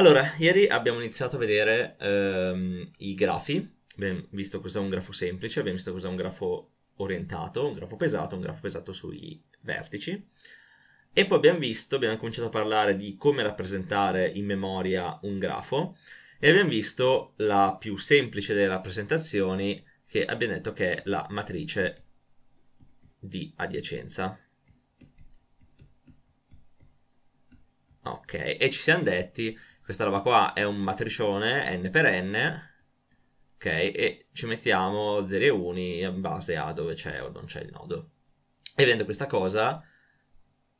Allora, ieri abbiamo iniziato a vedere ehm, i grafi, abbiamo visto cos'è un grafo semplice, abbiamo visto cos'è un grafo orientato, un grafo pesato, un grafo pesato sui vertici e poi abbiamo visto, abbiamo cominciato a parlare di come rappresentare in memoria un grafo e abbiamo visto la più semplice delle rappresentazioni che abbiamo detto che è la matrice di adiacenza. Ok, e ci siamo detti questa roba qua è un matricione n per n, ok, e ci mettiamo 0 e 1 in base a dove c'è o non c'è il nodo. E vedendo questa cosa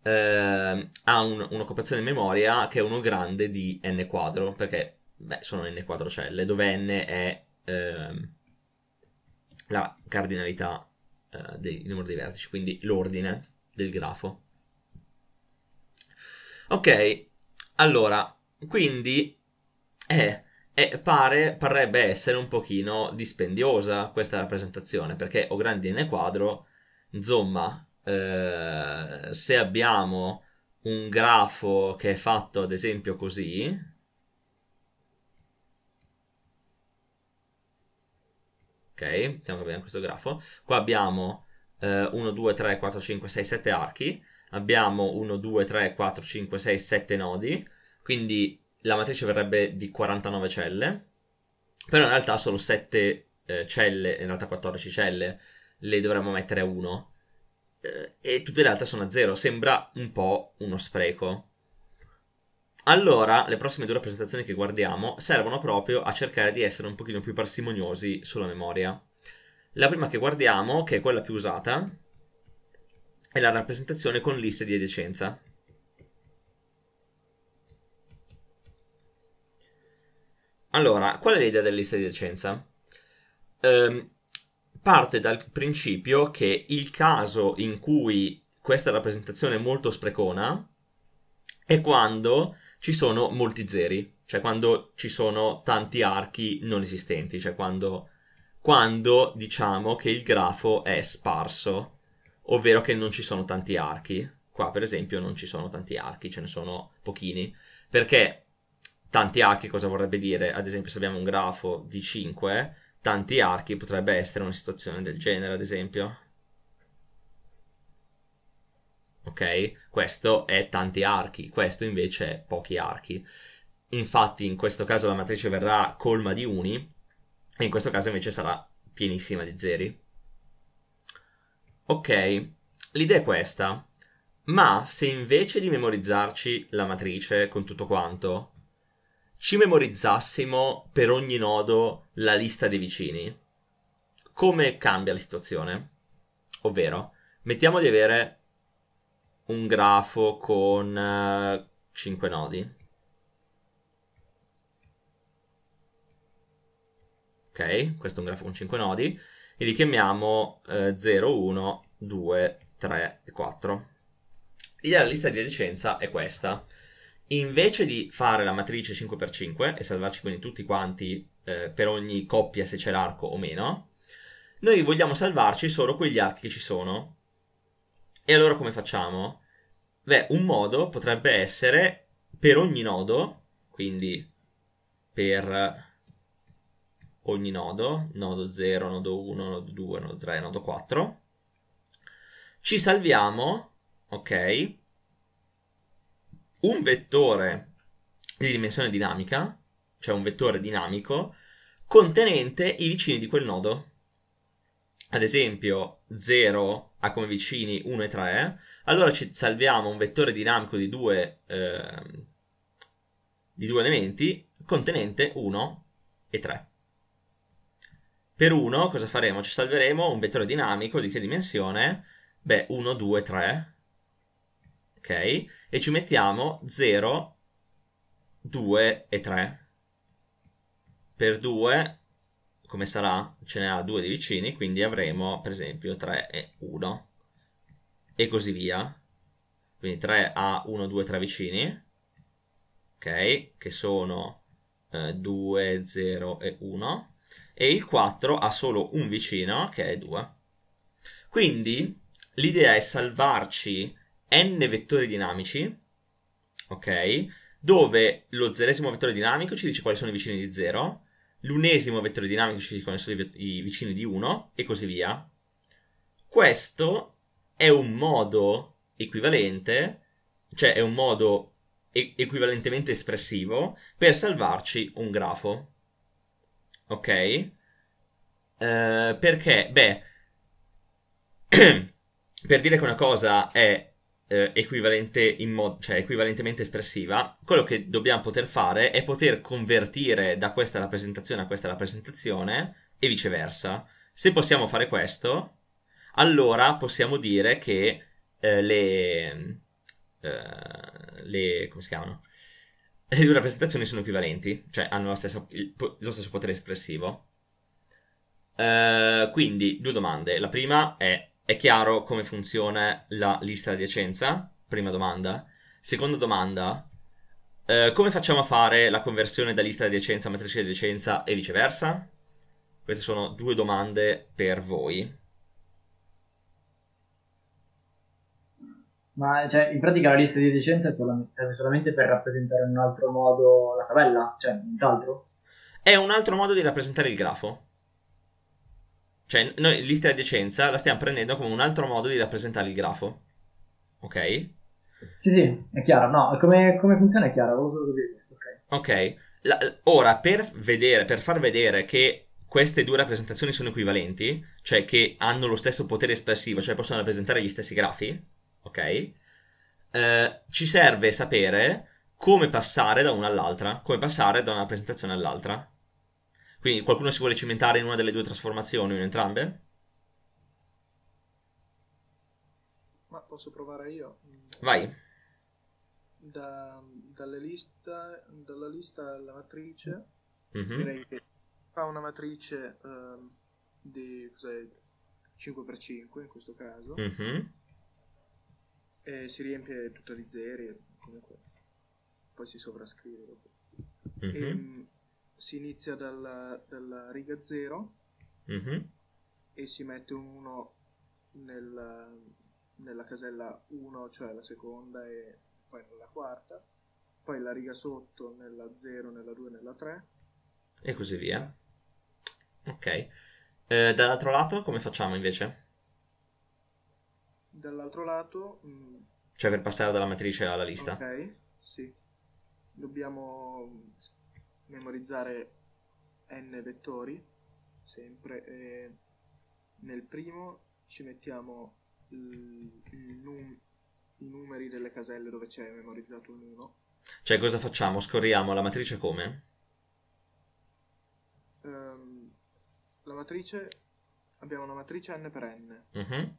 eh, ha un, un'occupazione di memoria che è 1 grande di n quadro, perché beh, sono n quadro quadrocelle, dove n è eh, la cardinalità eh, del numero dei vertici, quindi l'ordine del grafo. Ok, allora, quindi, eh, eh, pare, parrebbe essere un pochino dispendiosa questa rappresentazione, perché o grandi n quadro, insomma, eh, se abbiamo un grafo che è fatto ad esempio così, ok, mettiamo che abbiamo questo grafo, qua abbiamo eh, 1, 2, 3, 4, 5, 6, 7 archi, abbiamo 1, 2, 3, 4, 5, 6, 7 nodi, quindi la matrice verrebbe di 49 celle, però in realtà solo 7 eh, celle, in realtà 14 celle, le dovremmo mettere a 1 eh, e tutte le altre sono a 0, sembra un po' uno spreco. Allora, le prossime due rappresentazioni che guardiamo servono proprio a cercare di essere un pochino più parsimoniosi sulla memoria. La prima che guardiamo, che è quella più usata, è la rappresentazione con liste di adiacenza. Allora, qual è l'idea dell'lista di decenza? Ehm, parte dal principio che il caso in cui questa rappresentazione è molto sprecona è quando ci sono molti zeri, cioè quando ci sono tanti archi non esistenti, cioè quando, quando diciamo che il grafo è sparso, ovvero che non ci sono tanti archi. Qua per esempio non ci sono tanti archi, ce ne sono pochini, perché tanti archi cosa vorrebbe dire? Ad esempio, se abbiamo un grafo di 5, tanti archi potrebbe essere una situazione del genere, ad esempio. Ok? Questo è tanti archi, questo invece è pochi archi. Infatti, in questo caso la matrice verrà colma di uni, e in questo caso invece sarà pienissima di zeri. Ok, l'idea è questa. Ma se invece di memorizzarci la matrice con tutto quanto, ci memorizzassimo per ogni nodo la lista dei vicini, come cambia la situazione? Ovvero, mettiamo di avere un grafo con 5 eh, nodi. Ok, questo è un grafo con 5 nodi e li chiamiamo eh, 0, 1, 2, 3 e 4. L'idea della lista di adiacenza è questa invece di fare la matrice 5x5 e salvarci quindi tutti quanti eh, per ogni coppia se c'è l'arco o meno, noi vogliamo salvarci solo quegli archi che ci sono. E allora come facciamo? Beh, un modo potrebbe essere per ogni nodo, quindi per ogni nodo, nodo 0, nodo 1, nodo 2, nodo 3, nodo 4, ci salviamo, ok, un vettore di dimensione dinamica, cioè un vettore dinamico, contenente i vicini di quel nodo. Ad esempio 0 ha come vicini 1 e 3, allora ci salviamo un vettore dinamico di due, eh, di due elementi contenente 1 e 3. Per 1 cosa faremo? Ci salveremo un vettore dinamico di che dimensione? Beh, 1, 2, 3. Ok? e ci mettiamo 0, 2 e 3. Per 2, come sarà? Ce ne ha 2 di vicini, quindi avremo per esempio 3 e 1 e così via. Quindi 3 ha 1, 2, 3 vicini, ok? Che sono eh, 2, 0 e 1 e il 4 ha solo un vicino che è 2. Quindi l'idea è salvarci n vettori dinamici, ok? Dove lo zeresimo vettore dinamico ci dice quali sono i vicini di 0, l'unesimo vettore dinamico ci dice quali sono i vicini di 1 e così via. Questo è un modo equivalente, cioè è un modo e- equivalentemente espressivo per salvarci un grafo. Ok? Eh, perché, beh, per dire che una cosa è eh, equivalente mo- cioè, equivalentemente espressiva, quello che dobbiamo poter fare è poter convertire da questa rappresentazione a questa rappresentazione e viceversa. Se possiamo fare questo, allora possiamo dire che eh, le, eh, le, come si chiamano? le due rappresentazioni sono equivalenti, cioè hanno stessa, il, lo stesso potere espressivo. Uh, quindi, due domande. La prima è è chiaro come funziona la lista di adiacenza? Prima domanda. Seconda domanda, eh, come facciamo a fare la conversione da lista di adiacenza a matrice di adiacenza e viceversa? Queste sono due domande per voi. Ma cioè, in pratica la lista di adiacenza sol- serve solamente per rappresentare in un altro modo la tabella? Cioè, nient'altro? È un altro modo di rappresentare il grafo. Cioè, noi lista di l'istiadecenza la stiamo prendendo come un altro modo di rappresentare il grafo. Ok? Sì, sì, è chiaro. No, come, come funziona è chiaro. Ok. okay. La, ora, per, vedere, per far vedere che queste due rappresentazioni sono equivalenti, cioè che hanno lo stesso potere espressivo, cioè possono rappresentare gli stessi grafi, ok? Eh, ci serve sapere come passare da una all'altra, come passare da una rappresentazione all'altra. Quindi qualcuno si vuole cimentare in una delle due trasformazioni, in entrambe? Ma posso provare io? Vai. Da, lista, dalla lista alla matrice, mm-hmm. direi che fa una matrice um, di 5x5 in questo caso, mm-hmm. e si riempie tutta di zeri, comunque poi si sovrascrive dopo. Mm-hmm. Ehm, e, si inizia dalla, dalla riga 0 mm-hmm. e si mette un 1 nella, nella casella 1, cioè la seconda e poi nella quarta, poi la riga sotto nella 0, nella 2, nella 3 e così via. Ok. Eh, dall'altro lato come facciamo invece? Dall'altro lato... Mh... Mm, cioè per passare dalla matrice alla lista. Ok, sì. Dobbiamo memorizzare n vettori, sempre, e nel primo ci mettiamo il, il num, i numeri delle caselle dove c'è memorizzato un 1. Cioè cosa facciamo? Scorriamo la matrice come? Um, la matrice, abbiamo una matrice n per n. Uh-huh.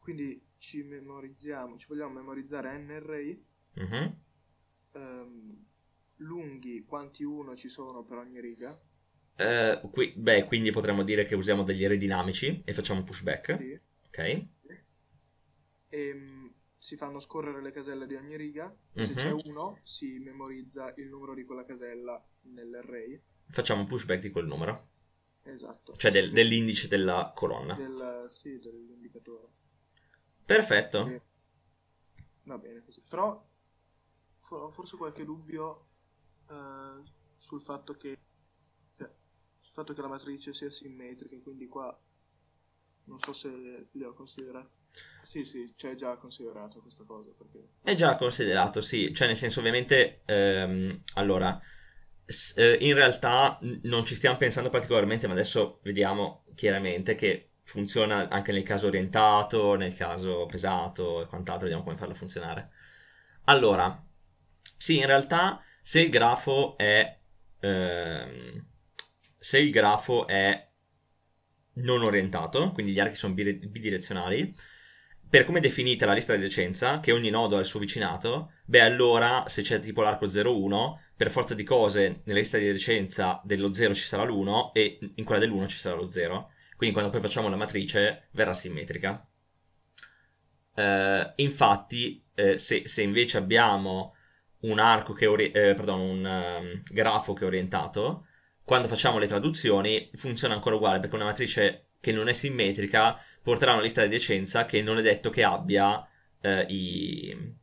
Quindi ci memorizziamo, ci vogliamo memorizzare n array. Uh-huh. Um, lunghi quanti uno ci sono per ogni riga. Eh, qui, beh, quindi potremmo dire che usiamo degli aerodinamici e facciamo pushback. Sì. Ok. E, ehm, si fanno scorrere le caselle di ogni riga. Mm-hmm. Se mhm. c'è uno, si memorizza il numero di quella casella nell'array. Facciamo pushback di quel numero. Esatto. Cioè del, dell'indice della colonna. Del, sì, dell'indicatore. Perfetto. E... Va bene così. Però forse qualche dubbio eh, sul fatto che cioè, sul fatto che la matrice sia simmetrica, quindi qua non so se le ho considerate. Sì, sì, c'è già considerato questa cosa. Perché... È già considerato, sì, cioè nel senso ovviamente, ehm, allora, s- eh, in realtà n- non ci stiamo pensando particolarmente, ma adesso vediamo chiaramente che funziona anche nel caso orientato, nel caso pesato e quant'altro, vediamo come farlo funzionare. Allora, sì, in realtà se il grafo è, ehm, se il grafo è non orientato, quindi gli archi sono bidirezionali, per come definita la lista di decenza, che ogni nodo ha il suo vicinato, beh allora se c'è tipo l'arco 0,1, per forza di cose nella lista di decenza dello 0 ci sarà l'1 e in quella dell'1 ci sarà lo 0. Quindi quando poi facciamo la matrice verrà simmetrica. Eh, infatti eh, se, se, invece abbiamo un arco che ori- eh, pardon, un um, grafo che è orientato, quando facciamo le traduzioni funziona ancora uguale perché una matrice che non è simmetrica porterà una lista di decenza che non è detto che abbia eh, i...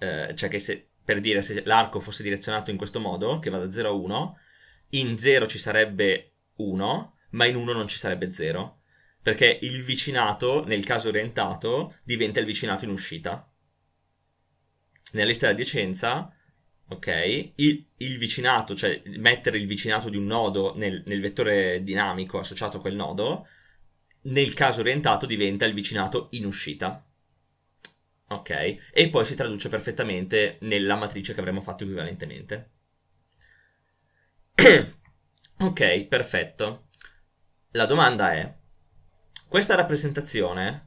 Eh, cioè che se, per dire se l'arco fosse direzionato in questo modo, che va da 0 a 1, in 0 ci sarebbe 1, ma in 1 non ci sarebbe 0, perché il vicinato, nel caso orientato, diventa il vicinato in uscita nella lista di adiacenza, ok, il, il, vicinato, cioè mettere il vicinato di un nodo nel, nel vettore dinamico associato a quel nodo, nel caso orientato diventa il vicinato in uscita. Ok, e poi si traduce perfettamente nella matrice che avremmo fatto equivalentemente. ok, perfetto. La domanda è, questa rappresentazione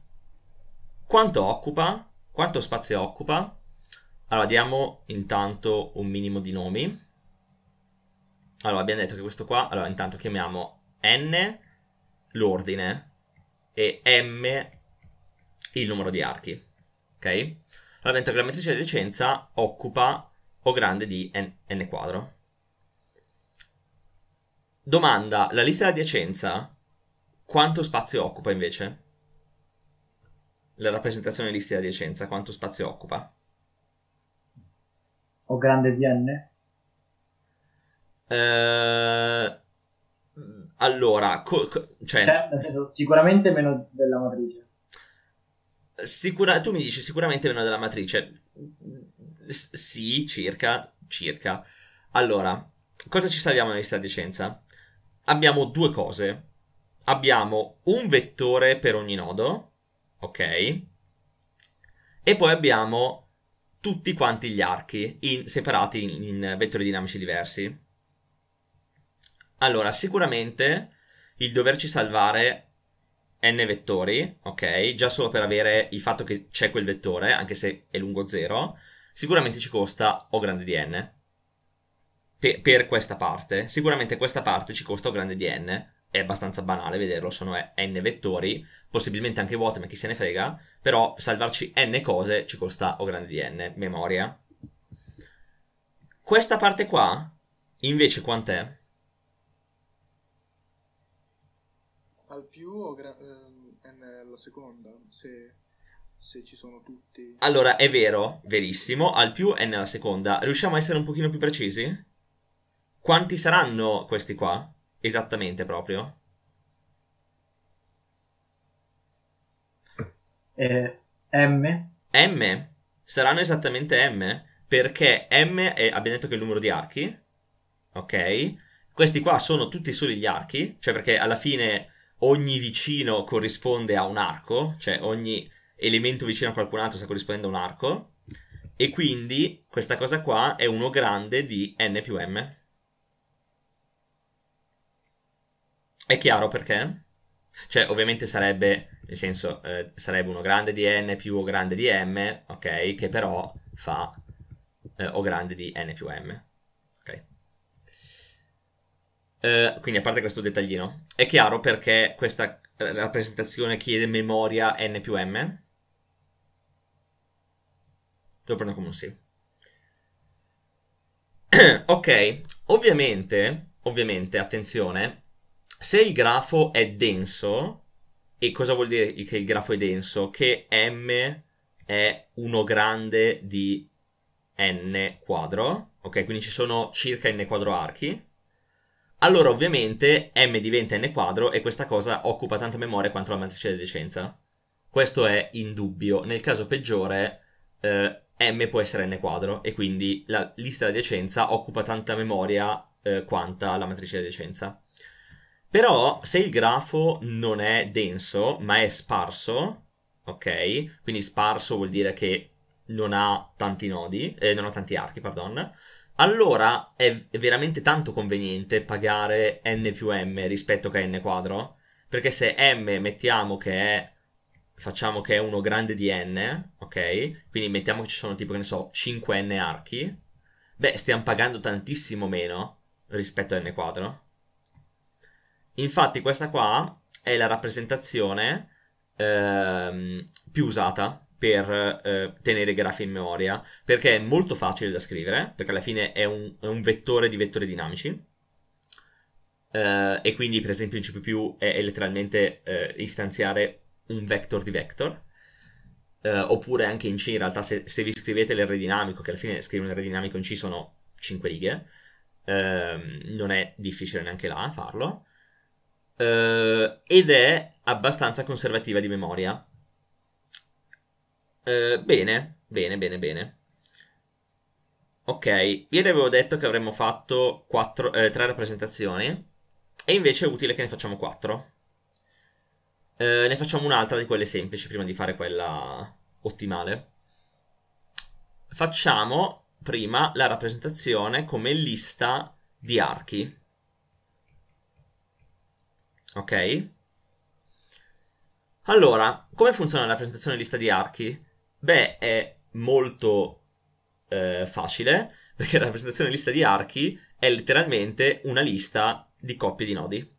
quanto occupa, quanto spazio occupa allora, diamo intanto un minimo di nomi. Allora, abbiamo detto che questo qua, allora intanto chiamiamo n l'ordine e m il numero di archi, ok? Allora, dentro che la matrice di licenza occupa o grande di n, n quadro. Domanda, la lista di adiacenza quanto spazio occupa invece? La rappresentazione di lista di adiacenza, quanto spazio occupa? o grande DN? Eh, allora, co- co- cioè... cioè... nel senso, sicuramente meno della matrice. Sicura- tu mi dici sicuramente meno della matrice. S- sì, circa, circa. Allora, cosa ci salviamo nell'università di licenza? Abbiamo due cose. Abbiamo un vettore per ogni nodo, ok? E poi abbiamo tutti quanti gli archi in, separati in, in vettori dinamici diversi. Allora, sicuramente il doverci salvare n vettori, ok? Già solo per avere il fatto che c'è quel vettore, anche se è lungo 0, sicuramente ci costa O grande di n. Per, per questa parte, sicuramente questa parte ci costa O grande di n, è abbastanza banale vederlo, sono n vettori, possibilmente anche vuoti, ma chi se ne frega, però salvarci n cose ci costa o grande di n, memoria. Questa parte qua, invece, quant'è? Al più o gra- ehm, n alla seconda, se, se ci sono tutti. Allora, è vero, verissimo, al più n alla seconda. Riusciamo a essere un pochino più precisi? Quanti saranno questi qua? Esattamente proprio. Eh, M? M? Saranno esattamente M? Perché M è, abbiamo detto che è il numero di archi, ok? Questi qua sono tutti soli gli archi, cioè perché alla fine ogni vicino corrisponde a un arco, cioè ogni elemento vicino a qualcun altro sta corrispondendo a un arco, e quindi questa cosa qua è uno grande di n più m. È chiaro perché? Cioè, ovviamente sarebbe, nel senso, eh, sarebbe uno grande di n più o grande di m, ok? Che però fa eh, o grande di n più m, ok? Eh, quindi, a parte questo dettaglino, è chiaro perché questa rappresentazione chiede memoria n più m? Lo prendo come un sì. ok, ovviamente, ovviamente, attenzione, se il grafo è denso, e cosa vuol dire che il grafo è denso? Che m è 1 grande di n quadro, ok? Quindi ci sono circa n quadro archi. Allora ovviamente m diventa n quadro e questa cosa occupa tanta memoria quanto la matrice di decenza. Questo è indubbio. Nel caso peggiore eh, m può essere n quadro e quindi la lista di decenza occupa tanta memoria eh, quanta la matrice di decenza. Però se il grafo non è denso, ma è sparso, ok? Quindi sparso vuol dire che non ha tanti nodi, eh, non ha tanti archi, pardon. Allora è veramente tanto conveniente pagare n più m rispetto che n quadro, perché se m mettiamo che è facciamo che è uno grande di n, ok? Quindi mettiamo che ci sono tipo, che ne so, 5n archi, beh, stiamo pagando tantissimo meno rispetto a n quadro. Infatti questa qua è la rappresentazione ehm, più usata per eh, tenere i grafi in memoria, perché è molto facile da scrivere, perché alla fine è un, è un vettore di vettori dinamici, Uh, e quindi per esempio in C++ è, è letteralmente uh, istanziare un vector di vector uh, oppure anche in C in realtà se, se vi scrivete l'R dinamico che alla fine scrivere un R dinamico in C sono 5 righe ehm, non è difficile neanche là farlo eh, ed è abbastanza conservativa di memoria. Eh, bene, bene, bene, bene. Ok, ieri avevo detto che avremmo fatto 4, eh, 3 rappresentazioni e invece è utile che ne facciamo quattro. Eh, ne facciamo un'altra di quelle semplici prima di fare quella ottimale. Facciamo prima la rappresentazione come lista di archi. Ok? Allora, come funziona la rappresentazione lista di archi? Beh, è molto eh, facile, perché la rappresentazione lista di archi è letteralmente una lista di coppie di nodi.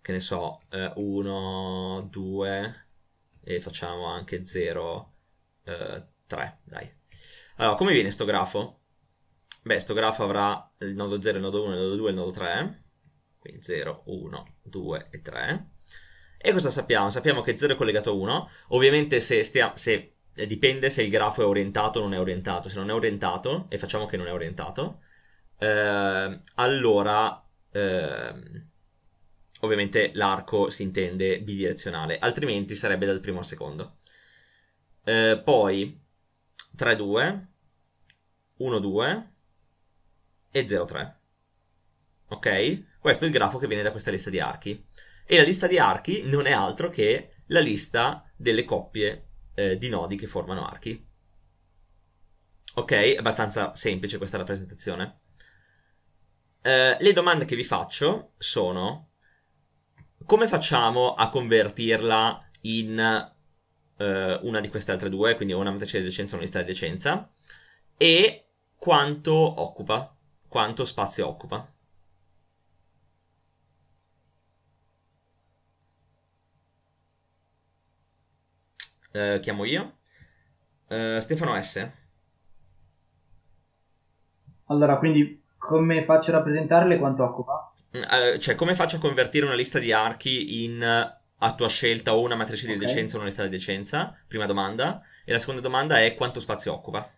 Che ne so, 1, eh, 2 e facciamo anche 0, 3, eh, dai. Allora, come viene sto grafo? Beh, sto grafo avrà il nodo 0, il nodo 1, il nodo 2, e il nodo 3, quindi 0, 1, 2 e 3. E cosa sappiamo? Sappiamo che 0 è collegato a 1, ovviamente se, stia, se dipende se il grafo è orientato o non è orientato, se non è orientato, e facciamo che non è orientato, eh, allora eh, ovviamente l'arco si intende bidirezionale, altrimenti sarebbe dal primo al secondo. Eh, poi 3, 2, 1, 2, e 0,3. Ok? Questo è il grafo che viene da questa lista di archi. E la lista di archi non è altro che la lista delle coppie eh, di nodi che formano archi. Ok? È abbastanza semplice questa rappresentazione. Eh, le domande che vi faccio sono come facciamo a convertirla in eh, una di queste altre due, quindi una matrice di decenza e una lista di decenza, e quanto occupa quanto spazio occupa. Eh, chiamo io. Eh, Stefano S. Allora, quindi come faccio a rappresentarle quanto occupa? Mm, eh, cioè, come faccio a convertire una lista di archi in eh, a tua scelta o una matrice okay. di decenza o una lista di decenza? Prima domanda. E la seconda domanda è quanto spazio occupa?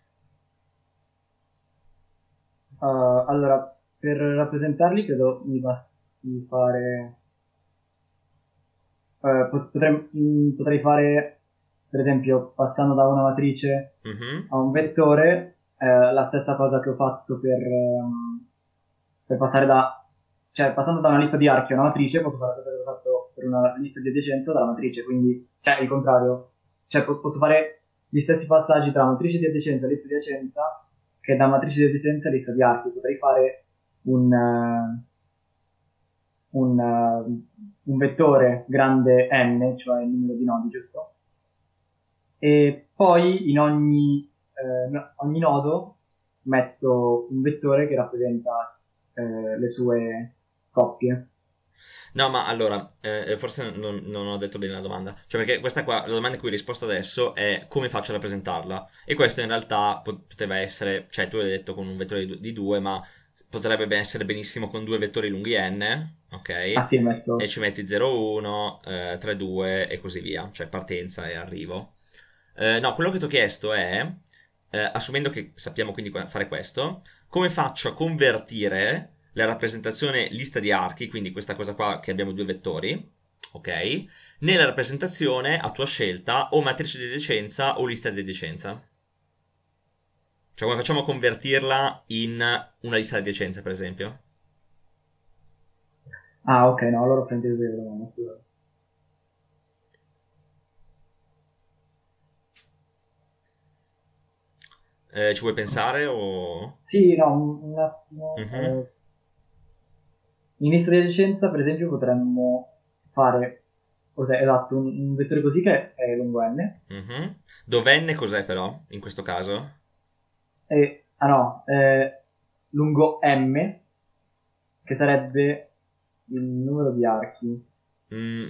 Uh, allora, per rappresentarli credo mi basti fare... Uh, eh, potrei, mh, mm, potrei, fare, per esempio, passando da una matrice mm-hmm. a un vettore, uh, la stessa cosa che ho fatto per, um, per passare da... Cioè, passando da una lista di archi a una matrice, posso fare la stessa cosa che ho fatto per una lista di adiacenza dalla matrice, quindi, cioè, il contrario. Cioè, po- posso fare gli stessi passaggi tra matrice di adiacenza e lista di adiacenza che da matrice di efficienza di studi potrei fare un, uh, un, uh, un, vettore grande n, cioè il numero di nodi, giusto? E poi in ogni, uh, ogni nodo metto un vettore che rappresenta le sue coppie. No, ma allora, eh, eh, forse non, non, ho detto bene la domanda. Cioè, perché questa qua, la domanda a cui risposto adesso è come faccio a rappresentarla? E questo in realtà poteva essere, cioè tu l'hai detto con un vettore di 2, ma potrebbe essere benissimo con due vettori lunghi n, ok? Ah, sì, metto. E ci metti 0, 1, eh, 3, 2 e così via, cioè partenza e arrivo. Eh, no, quello che ti ho chiesto è, eh, assumendo che sappiamo quindi fare questo, come faccio a convertire la rappresentazione lista di archi, quindi questa cosa qua che abbiamo due vettori, ok? Nella rappresentazione a tua scelta o matrice di decenza o lista di decenza. Cioè come facciamo a convertirla in una lista di decenza, per esempio? Ah, ok, no, allora prendi il vero, no, Eh, ci vuoi pensare o... Sì, no, un attimo... Uh-huh. Eh in storia di scienza, per esempio, potremmo fare cos'è, esatto, un, un vettore così che è lungo n. Mm-hmm. Dove n cos'è però, in questo caso? E, ah no, eh, lungo m, che sarebbe il numero di archi. Mm.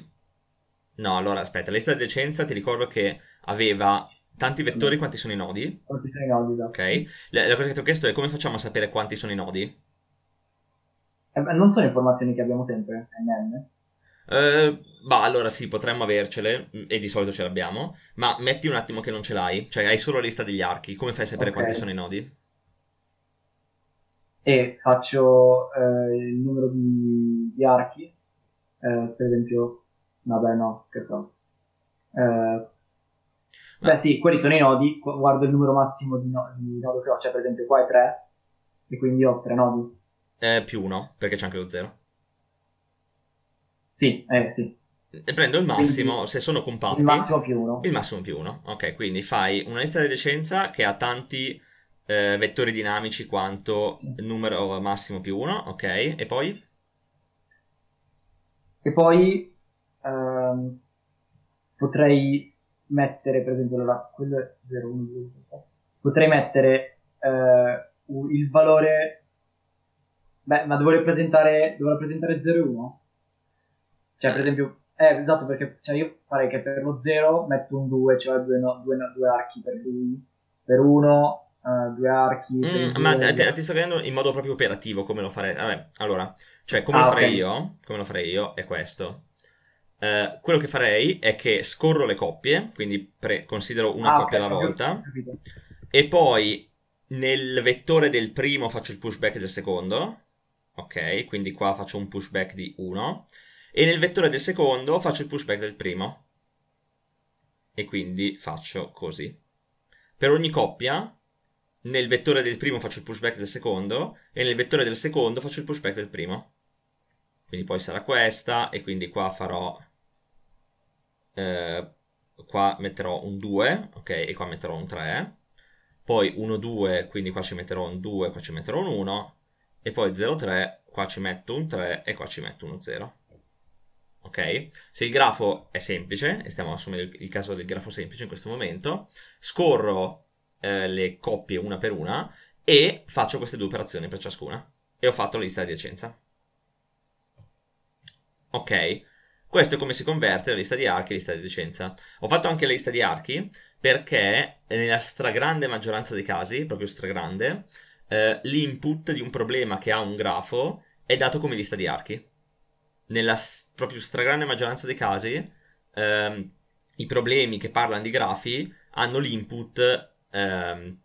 No, allora aspetta, l'esita di decenza ti ricordo che aveva tanti vettori quanti sono i nodi. Quanti sono i nodi, esatto. Ok, la, la cosa che ti ho chiesto è come facciamo a sapere quanti sono i nodi? Eh, non sono informazioni che abbiamo sempre, NN? Eh, bah, allora sì, potremmo avercele, mm, e di solito ce le abbiamo, ma metti un attimo che non ce l'hai, cioè hai solo la lista degli archi, come fai a sapere okay. quanti sono i nodi? E faccio eh, il numero di, di archi, eh, per esempio, vabbè no, scherzo. Eh, Beh sì, quelli sono i nodi, guardo il numero massimo di, no- di nodo che ho, cioè per esempio qua è 3, e quindi ho 3 nodi. Eh, più 1, perché c'è anche lo 0. Sì, eh sì. E prendo il massimo, quindi, se sono compatti. Il massimo più 1. Il massimo più 1. Ok, quindi fai una lista di decenza che ha tanti eh, vettori dinamici quanto sì. numero massimo più 1, ok? E poi? E poi ehm, potrei mettere, per esempio, allora, quello è 0, 1, 2, 3. Potrei mettere eh, il valore Beh, ma devo rappresentare, devo rappresentare 0-1? Cioè, per esempio, eh, esatto, perché cioè, io farei che per lo 0 metto un 2, cioè due, no, due, no, due archi per lui, per 1 uh, eh, due archi. Mm, due, ma te, ti sto chiedendo in modo proprio operativo come lo farei. Vabbè, allora, cioè, come ah, lo farei okay. io? Come lo farei io è questo. Uh, quello che farei è che scorro le coppie, quindi pre- considero una ah, coppia okay, alla volta, capito. e poi nel vettore del primo faccio il pushback del secondo, ok? Quindi qua faccio un pushback di 1 e nel vettore del secondo faccio il pushback del primo e quindi faccio così. Per ogni coppia nel vettore del primo faccio il pushback del secondo e nel vettore del secondo faccio il pushback del primo. Quindi poi sarà questa e quindi qua farò... Eh, qua metterò un 2, ok? E qua metterò un 3. Poi 1, 2, quindi qua ci metterò un 2, qua ci metterò un 1 e poi 0,3, qua ci metto un 3 e qua ci metto uno 0. Ok? Se il grafo è semplice, e stiamo assumendo il caso del grafo semplice in questo momento, scorro eh, le coppie una per una e faccio queste due operazioni per ciascuna. E ho fatto la lista di adiacenza. Ok, questo è come si converte la lista di archi e lista di adiacenza. Ho fatto anche la lista di archi perché nella stragrande maggioranza dei casi, proprio stragrande, eh, l'input di un problema che ha un grafo è dato come lista di archi. Nella s- proprio stragrande maggioranza dei casi, ehm, i problemi che parlano di grafi hanno l'input ehm,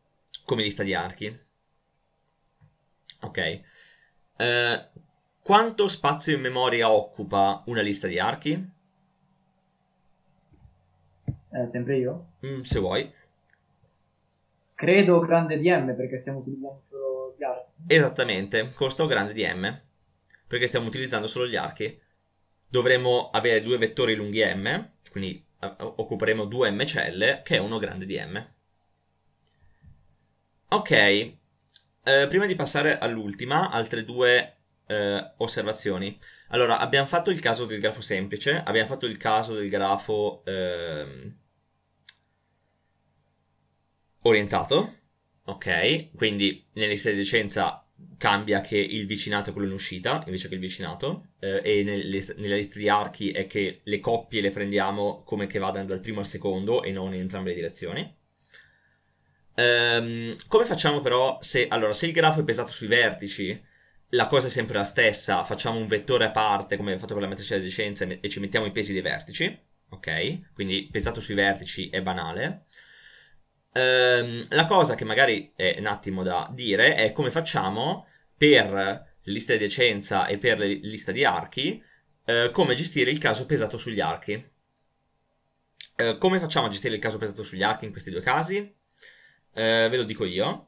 come lista di archi. Ok. Eh, quanto spazio in memoria occupa una lista di archi? Eh, sempre io. Mm, se vuoi credo grande DM perché stiamo utilizzando solo gli archi. Esattamente, costa un grande DM perché stiamo utilizzando solo gli archi. Dovremo avere due vettori lunghi M, quindi occuperemo due MCL che è uno grande DM. Ok, eh, prima di passare all'ultima, altre due eh, osservazioni. Allora, abbiamo fatto il caso del grafo semplice, abbiamo fatto il caso del grafo eh, orientato, ok? Quindi nelle liste di decenza cambia che il vicinato è quello in uscita invece che il vicinato eh, e nelle, nella lista di archi è che le coppie le prendiamo come che vadano dal primo al secondo e non in entrambe le direzioni. Um, come facciamo però se, allora, se il grafo è pesato sui vertici, la cosa è sempre la stessa, facciamo un vettore a parte come abbiamo fatto con la matrice della decenza e ci mettiamo i pesi dei vertici, ok? Quindi pesato sui vertici è banale. Ehm, la cosa che magari è un attimo da dire è come facciamo per lista di decenza e per lista di archi, eh, come gestire il caso pesato sugli archi. Eh, come facciamo a gestire il caso pesato sugli archi in questi due casi? Eh, ve lo dico io.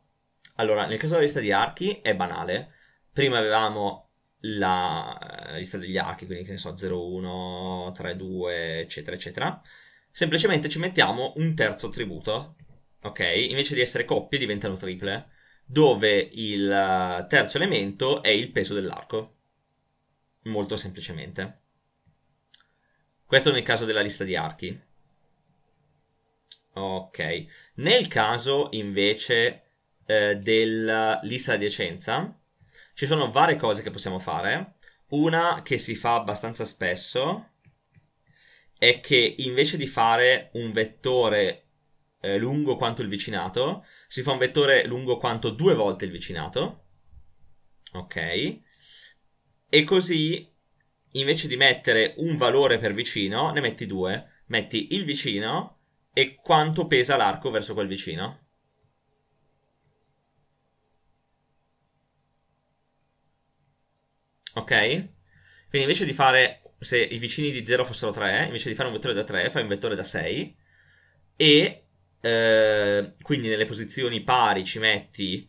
Allora, nel caso della lista di archi è banale. Prima avevamo la eh, lista degli archi, quindi che ne so, 0, 1, 3, 2, eccetera, eccetera. Semplicemente ci mettiamo un terzo attributo, ok? Invece di essere coppie diventano triple, dove il eh, terzo elemento è il peso dell'arco, molto semplicemente. Questo nel caso della lista di archi. Ok, nel caso invece eh, della lista di adiacenza ci sono varie cose che possiamo fare. Una che si fa abbastanza spesso è che invece di fare un vettore eh, lungo quanto il vicinato, si fa un vettore lungo quanto due volte il vicinato, ok? E così invece di mettere un valore per vicino, ne metti due, metti il vicino e quanto pesa l'arco verso quel vicino. Ok? Quindi invece di fare, se i vicini di 0 fossero 3, eh, invece di fare un vettore da 3, fai un vettore da 6 e Ehm, quindi nelle posizioni pari ci metti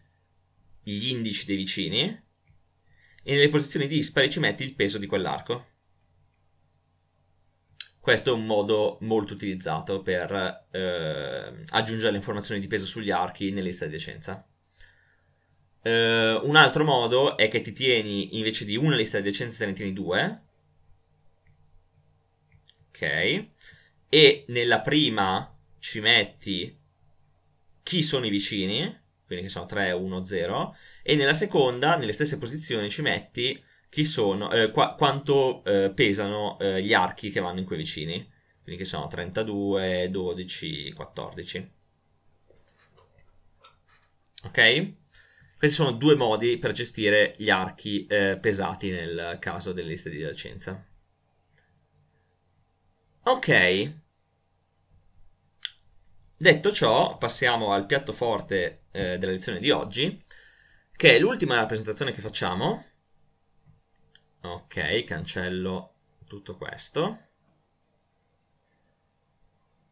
gli indici dei vicini e nelle posizioni dispari ci metti il peso di quell'arco. Questo è un modo molto utilizzato per eh, aggiungere le informazioni di peso sugli archi nelle liste di decenza. Eh, un altro modo è che ti tieni invece di una lista di decenza te ne tieni due. Ok. E nella prima ci metti chi sono i vicini, quindi che sono 3, 1, 0, e nella seconda, nelle stesse posizioni, ci metti chi sono, eh, qua, quanto eh, pesano eh, gli archi che vanno in quei vicini, quindi che sono 32, 12, 14. Ok? Questi sono due modi per gestire gli archi eh, pesati nel caso delle liste di adiacenza. Ok, Detto ciò, passiamo al piatto forte eh, della lezione di oggi, che è l'ultima rappresentazione che facciamo. Ok, cancello tutto questo.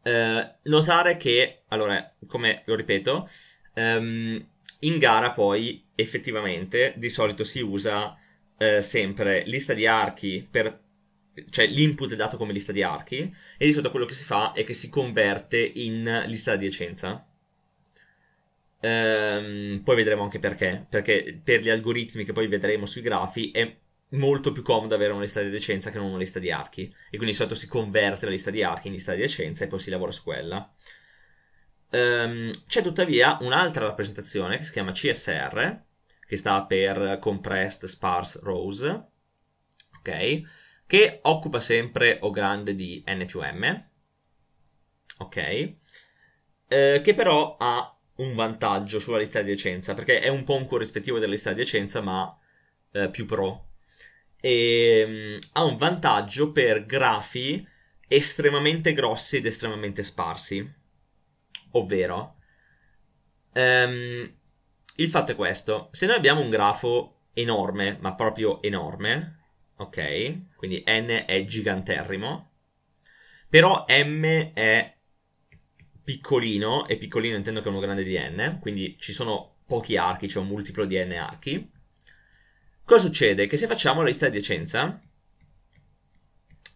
Eh, notare che, allora, come lo ripeto, ehm, in gara poi effettivamente di solito si usa eh, sempre lista di archi per cioè l'input è dato come lista di archi e di solito quello che si fa è che si converte in lista di adiacenza. Ehm, poi vedremo anche perché, perché per gli algoritmi che poi vedremo sui grafi è molto più comodo avere una lista di adiacenza che non una lista di archi e quindi di solito si converte la lista di archi in lista di adiacenza e poi si lavora su quella. Ehm, c'è tuttavia un'altra rappresentazione che si chiama CSR, che sta per Compressed Sparse Rows, ok? che occupa sempre O grande di n più m, ok? Eh, che però ha un vantaggio sulla lista di adiacenza, perché è un po' un corrispettivo della lista di adiacenza, ma eh, più pro. E, um, ha un vantaggio per grafi estremamente grossi ed estremamente sparsi, ovvero... Um, il fatto è questo, se noi abbiamo un grafo enorme, ma proprio enorme, ok? Quindi n è giganterrimo, però m è piccolino, e piccolino intendo che è uno grande di n, quindi ci sono pochi archi, c'è cioè un multiplo di n archi. Cosa succede? Che se facciamo la lista di adiacenza,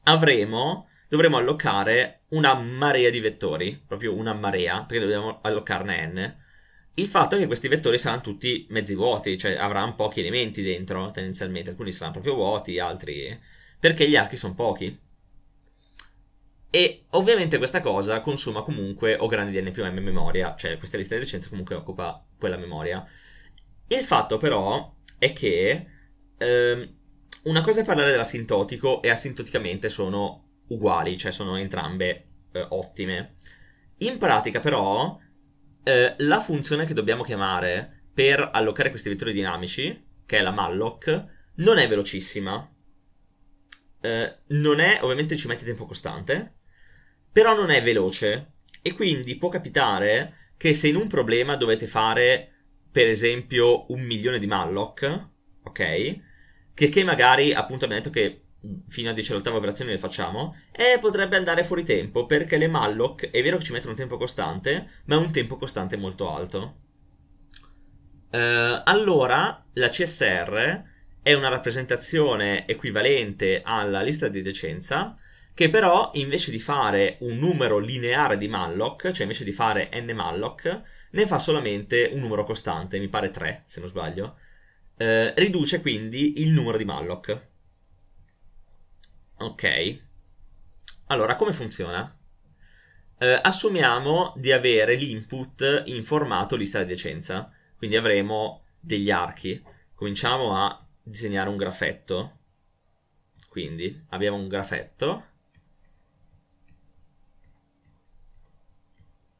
avremo, dovremo allocare una marea di vettori, proprio una marea, perché dobbiamo allocarne n, il fatto è che questi vettori saranno tutti mezzi vuoti, cioè avranno pochi elementi dentro tendenzialmente, alcuni saranno proprio vuoti, altri... perché gli archi sono pochi. E ovviamente questa cosa consuma comunque o grandi n più m memoria, cioè questa lista di licenze comunque occupa quella memoria. Il fatto però è che ehm, una cosa è parlare dell'asintotico e asintoticamente sono uguali, cioè sono entrambe eh, ottime. In pratica però eh, la funzione che dobbiamo chiamare per allocare questi vettori dinamici, che è la malloc, non è velocissima. Eh, non è, ovviamente ci mette tempo costante, però non è veloce. E quindi può capitare che se in un problema dovete fare, per esempio, un milione di malloc, ok? Che, che magari appunto abbiamo detto che fino a 10 all'ottava operazione le facciamo e potrebbe andare fuori tempo perché le malloc è vero che ci mettono un tempo costante ma è un tempo costante molto alto eh, allora la CSR è una rappresentazione equivalente alla lista di decenza che però invece di fare un numero lineare di malloc cioè invece di fare n malloc ne fa solamente un numero costante mi pare 3 se non sbaglio eh, riduce quindi il numero di malloc Ok. Allora, come funziona? Eh, assumiamo di avere l'input in formato lista di decenza, quindi avremo degli archi. Cominciamo a disegnare un grafetto. Quindi abbiamo un grafetto.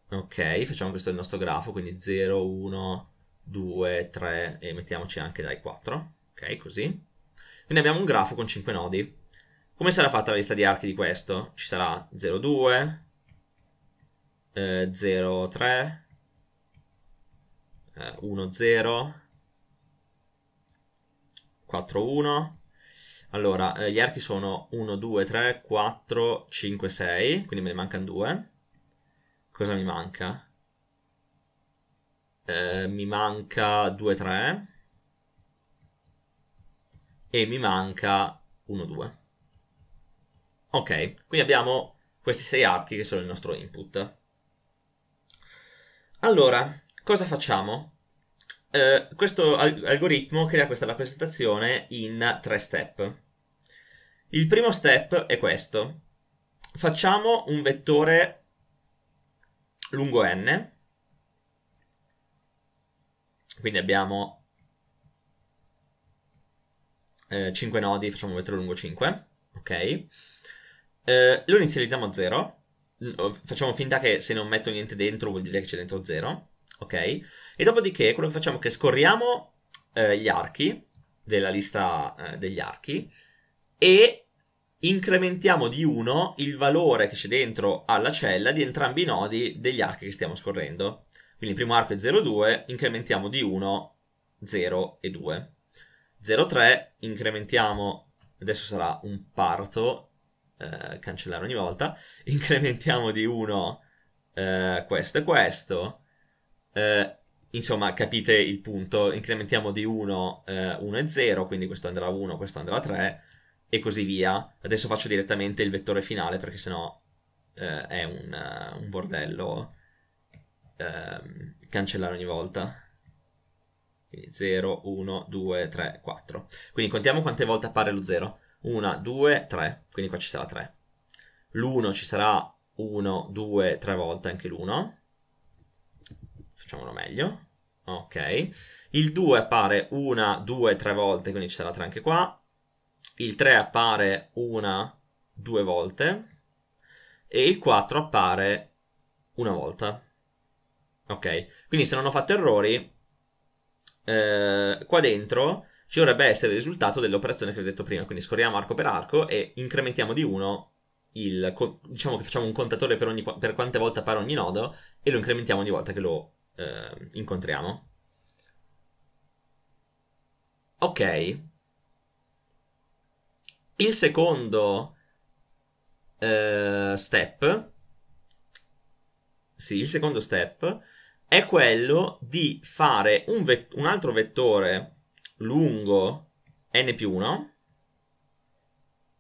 Ok, facciamo questo è il nostro grafo, quindi 0, 1, 2, 3 e mettiamoci anche dai 4. Ok, così. Quindi abbiamo un grafo con 5 nodi. Come sarà fatta la lista di archi di questo? Ci sarà 02, eh, 03, eh, 10, 41. Allora, eh, gli archi sono 1, 2, 3, 4, 5, 6, quindi me ne mancano due. Cosa mi manca? Eh, mi manca 2, 3 e mi manca 1, 2. Ok, quindi abbiamo questi sei archi che sono il nostro input. Allora, cosa facciamo? Eh, questo algoritmo crea questa rappresentazione in tre step. Il primo step è questo. Facciamo un vettore lungo n, quindi abbiamo eh, 5 nodi, facciamo un vettore lungo 5, ok? Eh, lo inizializziamo a 0. Facciamo finta che se non metto niente dentro vuol dire che c'è dentro 0. Ok? E dopodiché quello che facciamo è che scorriamo eh, gli archi della lista eh, degli archi e incrementiamo di 1 il valore che c'è dentro alla cella di entrambi i nodi degli archi che stiamo scorrendo. Quindi il primo arco è 0,2, incrementiamo di 1, 0 e 2. 0,3 incrementiamo, adesso sarà un parto eh, cancellare ogni volta, incrementiamo di 1 eh, questo e questo, eh, insomma capite il punto, incrementiamo di 1, 1 eh, e 0, quindi questo andrà a 1, questo andrà a 3 e così via. Adesso faccio direttamente il vettore finale perché sennò eh, è un, un bordello ehm, cancellare ogni volta. Quindi 0, 1, 2, 3, 4. Quindi contiamo quante volte appare lo 0. 1, 2, 3, quindi qua ci sarà 3. L'1 ci sarà 1, 2, 3 volte anche l'1. Facciamolo meglio. Ok. Il 2 appare 1, 2, 3 volte, quindi ci sarà 3 anche qua. Il 3 appare 1, 2 volte. E il 4 appare una volta. Ok. Quindi se non ho fatto errori, eh, qua dentro ci dovrebbe essere il risultato dell'operazione che ho detto prima. Quindi scorriamo arco per arco e incrementiamo di 1 il, diciamo che facciamo un contatore per, ogni, per, quante volte appare ogni nodo e lo incrementiamo ogni volta che lo eh, incontriamo. Ok. Il secondo eh, step, sì, il secondo step è quello di fare un, vet- un altro vettore lungo n più 1,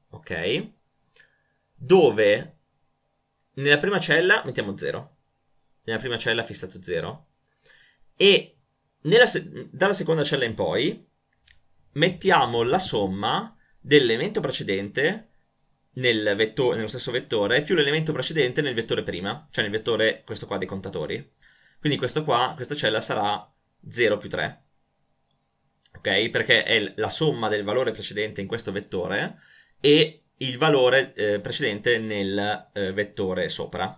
ok, dove nella prima cella mettiamo 0, nella prima cella fissato 0, e se- dalla seconda cella in poi mettiamo la somma dell'elemento precedente nel vetto- nello stesso vettore più l'elemento precedente nel vettore prima, cioè nel vettore questo qua dei contatori. Quindi questo qua, questa cella sarà 0 più 3 ok? Perché è la somma del valore precedente in questo vettore e il valore eh, precedente nel eh, vettore sopra.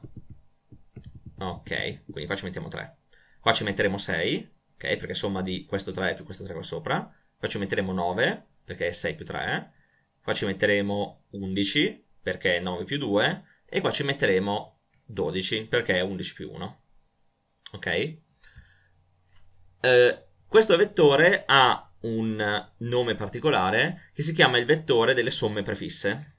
Ok, quindi qua ci mettiamo 3. Qua ci metteremo 6, ok? Perché somma di questo 3 più questo 3 qua sopra. Qua ci metteremo 9, perché è 6 più 3. Qua ci metteremo 11, perché è 9 più 2. E qua ci metteremo 12, perché è 11 più 1. Ok? Eh, questo vettore ha un nome particolare che si chiama il vettore delle somme prefisse.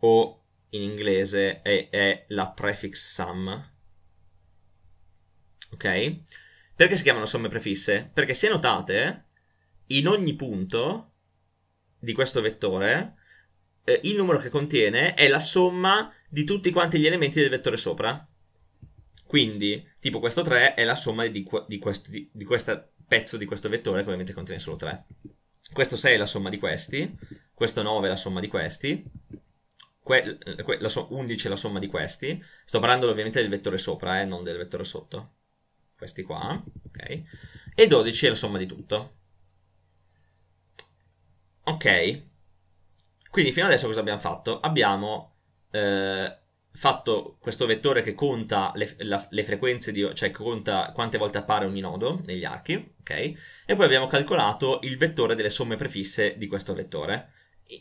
O in inglese è, è la prefix sum. Ok? Perché si chiamano somme prefisse? Perché se notate, in ogni punto di questo vettore, eh, il numero che contiene è la somma di tutti quanti gli elementi del vettore sopra. Quindi, tipo, questo 3 è la somma di, di questo di, di questa pezzo di questo vettore, che ovviamente contiene solo 3. Questo 6 è la somma di questi, questo 9 è la somma di questi, que- eh, que- so- 11 è la somma di questi. Sto parlando ovviamente del vettore sopra, eh, non del vettore sotto. Questi qua, ok? E 12 è la somma di tutto. Ok. Quindi fino adesso cosa abbiamo fatto? Abbiamo... Eh, fatto questo vettore che conta le, la, le frequenze, di, cioè conta quante volte appare ogni nodo negli archi, ok? E poi abbiamo calcolato il vettore delle somme prefisse di questo vettore,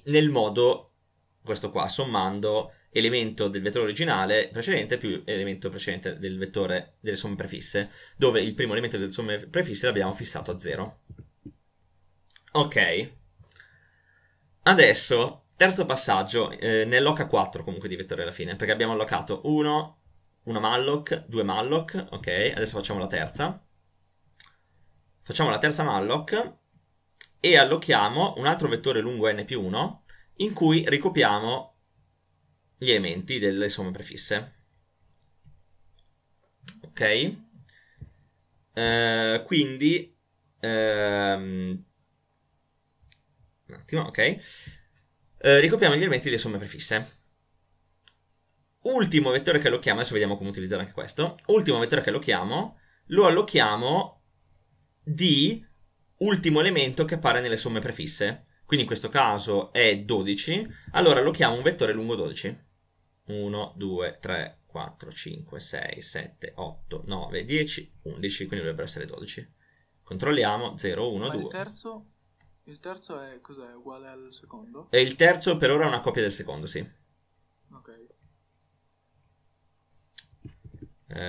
nel modo, questo qua, sommando elemento del vettore originale precedente più elemento precedente del vettore delle somme prefisse, dove il primo elemento delle somme prefisse l'abbiamo fissato a 0. Ok. Adesso Terzo passaggio, eh, ne loca 4 comunque di vettore alla fine, perché abbiamo allocato 1, 1 Malloc, 2 Malloc, ok, adesso facciamo la terza. Facciamo la terza Malloc e allochiamo un altro vettore lungo n più 1 in cui ricopiamo gli elementi delle somme prefisse. Ok? Eh, quindi... Ehm... Un attimo, ok? eh, ricopriamo gli elementi delle somme prefisse. Ultimo vettore che allochiamo, adesso vediamo come utilizzare anche questo, ultimo vettore che allochiamo, lo allochiamo di ultimo elemento che appare nelle somme prefisse. Quindi in questo caso è 12, allora allochiamo un vettore lungo 12. 1, 2, 3, 4, 5, 6, 7, 8, 9, 10, 11, quindi dovrebbero essere 12. Controlliamo, 0, 1, Ma 2. Il terzo? Il terzo è cos'è? Uguale al secondo? E il terzo per ora è una copia del secondo, sì. Ok.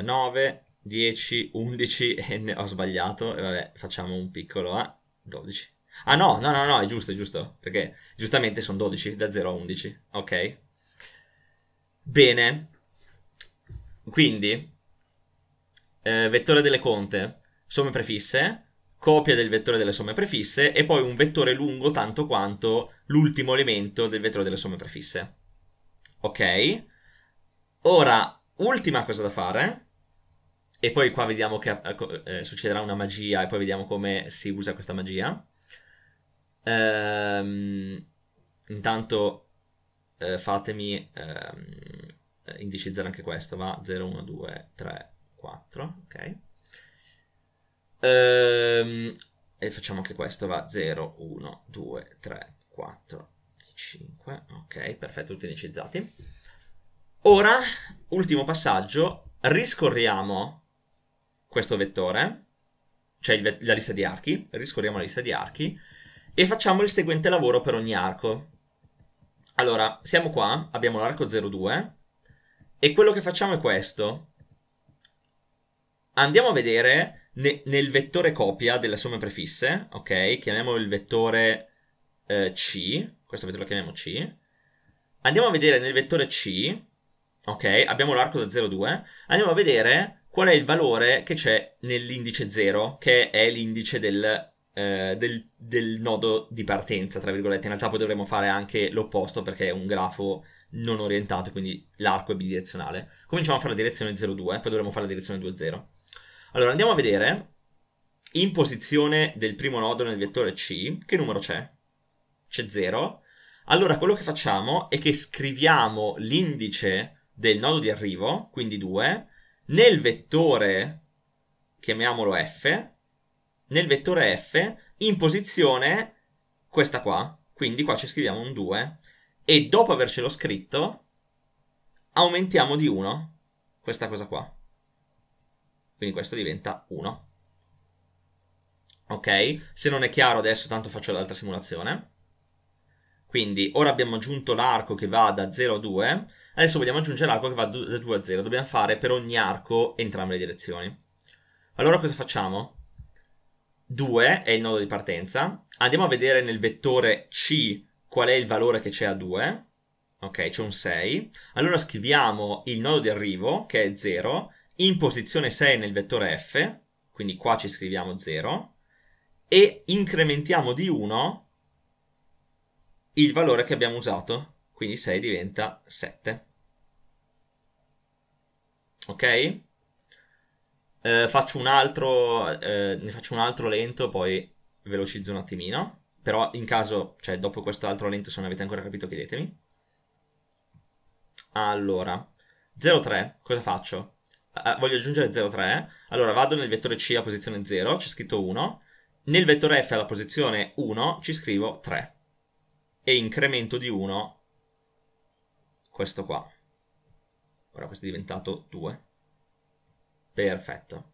9, 10, 11 e ne ho sbagliato. E vabbè, facciamo un piccolo a eh. 12. Ah no, no, no, no, è giusto, è giusto. Perché giustamente sono 12, da 0 a 11. Ok. Bene. Quindi, eh, vettore delle conte, somme prefisse, copia del vettore delle somme prefisse e poi un vettore lungo tanto quanto l'ultimo elemento del vettore delle somme prefisse. Ok? Ora, ultima cosa da fare, e poi qua vediamo che eh, eh succederà una magia e poi vediamo come si usa questa magia. Ehm, intanto eh, fatemi ehm, indicizzare anche questo, va 0, 1, 2, 3, 4, ok. Ehm, e facciamo anche questo, va 0, 1, 2, 3, 4, 5. Ok, perfetto, tutti inicializzati. Ora, ultimo passaggio, riscorriamo questo vettore, cioè ve- la lista di archi, riscorriamo la lista di archi e facciamo il seguente lavoro per ogni arco. Allora, siamo qua, abbiamo l'arco 02 e quello che facciamo è questo. Andiamo a vedere ne, nel vettore copia delle somme prefisse, ok? Chiamiamolo il vettore eh, C, questo vettore lo chiamiamo C. Andiamo a vedere nel vettore C, ok? Abbiamo l'arco da 0, 2. Andiamo a vedere qual è il valore che c'è nell'indice 0, che è l'indice del eh, del, del, nodo di partenza, tra virgolette. In realtà poi dovremmo fare anche l'opposto perché è un grafo non orientato, quindi l'arco è bidirezionale. Cominciamo a fare la direzione 0,2, poi dovremmo fare la direzione 2,0. Allora andiamo a vedere in posizione del primo nodo nel vettore C che numero c'è? C'è 0. Allora quello che facciamo è che scriviamo l'indice del nodo di arrivo, quindi 2, nel vettore, chiamiamolo F, nel vettore F in posizione questa qua. Quindi qua ci scriviamo un 2 e dopo avercelo scritto aumentiamo di 1 questa cosa qua quindi questo diventa 1. Ok? Se non è chiaro adesso tanto faccio l'altra simulazione. Quindi ora abbiamo aggiunto l'arco che va da 0 a 2, adesso vogliamo aggiungere l'arco che va da 2 a 0, dobbiamo fare per ogni arco entrambe le direzioni. Allora cosa facciamo? 2 è il nodo di partenza, andiamo a vedere nel vettore C qual è il valore che c'è a 2, ok c'è un 6, allora scriviamo il nodo di arrivo che è 0 in posizione 6 nel vettore F, quindi qua ci scriviamo 0, e incrementiamo di 1 il valore che abbiamo usato, quindi 6 diventa 7. Ok? Eh, faccio un altro, eh, ne faccio un altro lento, poi velocizzo un attimino, però in caso, cioè dopo questo altro lento, se non avete ancora capito chiedetemi. Allora, 0,3, cosa faccio? Eh, voglio aggiungere 0,3, allora vado nel vettore C alla posizione 0, c'è scritto 1, nel vettore F alla posizione 1 ci scrivo 3 e incremento di 1 questo qua. Ora questo è diventato 2. Perfetto.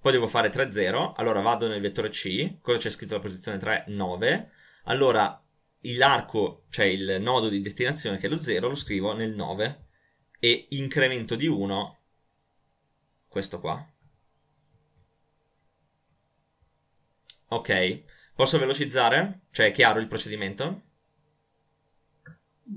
Poi devo fare 3, 0, allora vado nel vettore C, cosa c'è scritto alla posizione 3? 9. Allora l'arco, cioè il nodo di destinazione che è lo 0, lo scrivo nel 9 e incremento di 1 questo qua. Ok, posso velocizzare? Cioè è chiaro il procedimento?